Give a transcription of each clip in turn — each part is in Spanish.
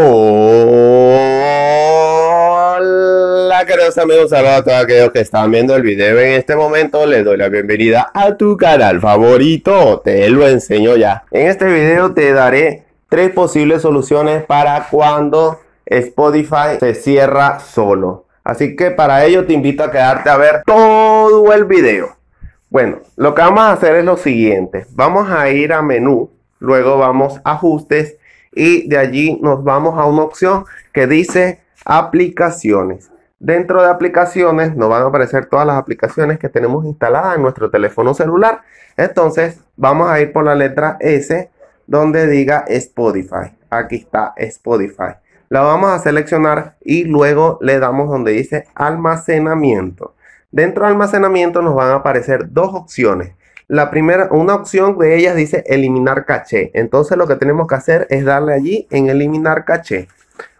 Hola queridos amigos, saludos a todos aquellos que están viendo el video en este momento Les doy la bienvenida a tu canal favorito, te lo enseño ya En este video te daré tres posibles soluciones para cuando Spotify se cierra solo Así que para ello te invito a quedarte a ver todo el video Bueno, lo que vamos a hacer es lo siguiente Vamos a ir a menú, luego vamos a ajustes y de allí nos vamos a una opción que dice aplicaciones. Dentro de aplicaciones nos van a aparecer todas las aplicaciones que tenemos instaladas en nuestro teléfono celular. Entonces vamos a ir por la letra S donde diga Spotify. Aquí está Spotify. La vamos a seleccionar y luego le damos donde dice almacenamiento. Dentro de almacenamiento nos van a aparecer dos opciones. La primera, una opción de ellas dice eliminar caché. Entonces lo que tenemos que hacer es darle allí en eliminar caché.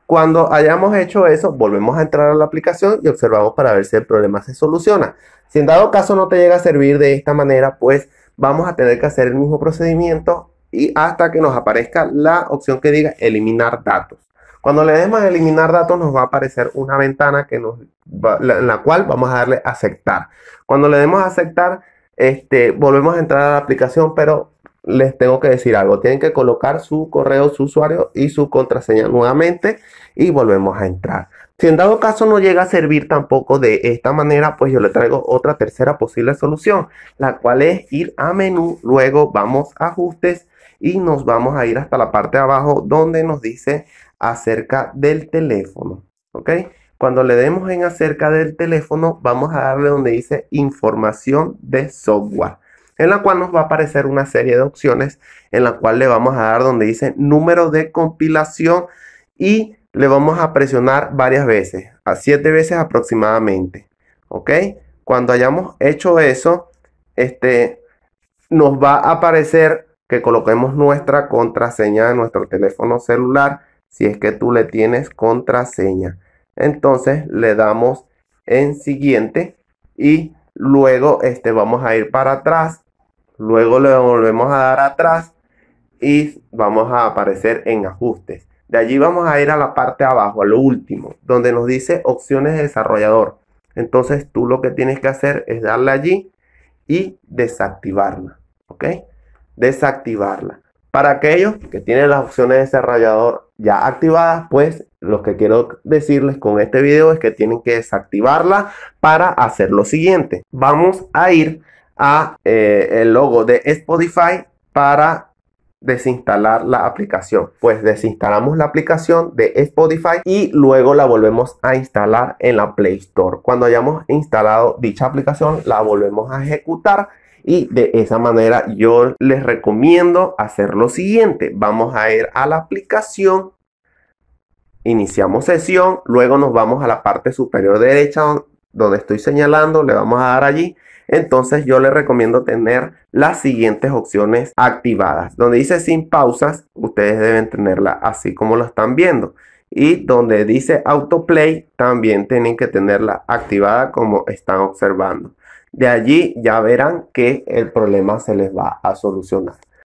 Cuando hayamos hecho eso, volvemos a entrar a la aplicación y observamos para ver si el problema se soluciona. Si en dado caso no te llega a servir de esta manera, pues vamos a tener que hacer el mismo procedimiento y hasta que nos aparezca la opción que diga eliminar datos. Cuando le demos a eliminar datos nos va a aparecer una ventana que nos en la cual vamos a darle aceptar. Cuando le demos a aceptar este, volvemos a entrar a la aplicación, pero les tengo que decir algo. Tienen que colocar su correo, su usuario y su contraseña nuevamente y volvemos a entrar. Si en dado caso no llega a servir tampoco de esta manera, pues yo le traigo otra tercera posible solución, la cual es ir a menú, luego vamos a ajustes y nos vamos a ir hasta la parte de abajo donde nos dice acerca del teléfono. ¿Ok? Cuando le demos en acerca del teléfono, vamos a darle donde dice información de software, en la cual nos va a aparecer una serie de opciones, en la cual le vamos a dar donde dice número de compilación y le vamos a presionar varias veces, a siete veces aproximadamente. ¿Ok? Cuando hayamos hecho eso, este, nos va a aparecer que coloquemos nuestra contraseña de nuestro teléfono celular, si es que tú le tienes contraseña. Entonces le damos en siguiente y luego este, vamos a ir para atrás. Luego le volvemos a dar atrás y vamos a aparecer en ajustes. De allí vamos a ir a la parte de abajo, a lo último, donde nos dice opciones de desarrollador. Entonces tú lo que tienes que hacer es darle allí y desactivarla. ¿Ok? Desactivarla. Para aquellos que tienen las opciones de desarrollador ya activadas, pues lo que quiero decirles con este video es que tienen que desactivarla para hacer lo siguiente. Vamos a ir a eh, el logo de Spotify para desinstalar la aplicación. Pues desinstalamos la aplicación de Spotify y luego la volvemos a instalar en la Play Store. Cuando hayamos instalado dicha aplicación, la volvemos a ejecutar. Y de esa manera yo les recomiendo hacer lo siguiente. Vamos a ir a la aplicación Iniciamos sesión, luego nos vamos a la parte superior derecha donde estoy señalando, le vamos a dar allí. Entonces yo le recomiendo tener las siguientes opciones activadas. Donde dice sin pausas, ustedes deben tenerla así como lo están viendo. Y donde dice autoplay, también tienen que tenerla activada como están observando. De allí ya verán que el problema se les va a solucionar.